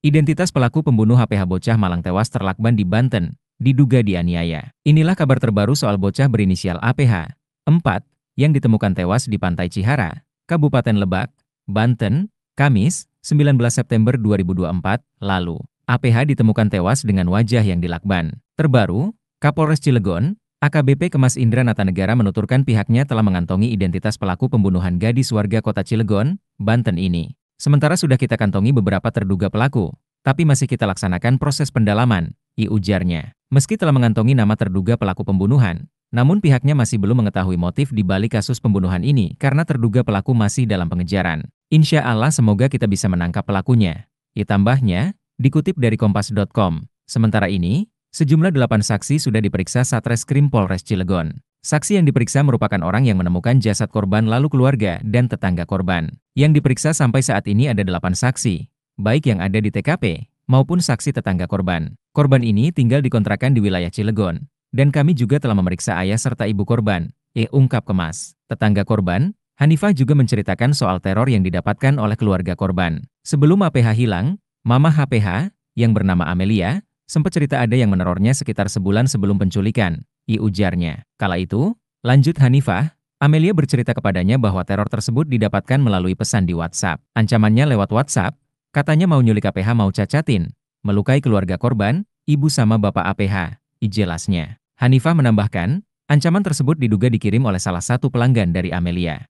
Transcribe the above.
Identitas pelaku pembunuh HPH bocah Malang tewas terlakban di Banten, diduga dianiaya. Inilah kabar terbaru soal bocah berinisial APH, 4, yang ditemukan tewas di Pantai Cihara, Kabupaten Lebak, Banten, Kamis, 19 September 2024, lalu. APH ditemukan tewas dengan wajah yang dilakban. Terbaru, Kapolres Cilegon, AKBP Kemas Indra Negara menuturkan pihaknya telah mengantongi identitas pelaku pembunuhan gadis warga kota Cilegon, Banten ini. Sementara sudah kita kantongi beberapa terduga pelaku, tapi masih kita laksanakan proses pendalaman, i ujarnya. Meski telah mengantongi nama terduga pelaku pembunuhan, namun pihaknya masih belum mengetahui motif di balik kasus pembunuhan ini karena terduga pelaku masih dalam pengejaran. Insya Allah semoga kita bisa menangkap pelakunya. Ditambahnya, dikutip dari kompas.com. Sementara ini, sejumlah delapan saksi sudah diperiksa Satreskrim Polres Cilegon. Saksi yang diperiksa merupakan orang yang menemukan jasad korban lalu keluarga dan tetangga korban. Yang diperiksa sampai saat ini ada delapan saksi, baik yang ada di TKP maupun saksi tetangga korban. Korban ini tinggal dikontrakan di wilayah Cilegon, dan kami juga telah memeriksa ayah serta ibu korban, E. Ungkap Kemas. Tetangga korban, Hanifah juga menceritakan soal teror yang didapatkan oleh keluarga korban. Sebelum APH hilang, Mama HPH, yang bernama Amelia, sempat cerita ada yang menerornya sekitar sebulan sebelum penculikan. I ujarnya. Kala itu, lanjut Hanifah, Amelia bercerita kepadanya bahwa teror tersebut didapatkan melalui pesan di WhatsApp. Ancamannya lewat WhatsApp, katanya mau nyulik APH mau cacatin, melukai keluarga korban, ibu sama bapak APH, Ijelasnya, Hanifah menambahkan, ancaman tersebut diduga dikirim oleh salah satu pelanggan dari Amelia.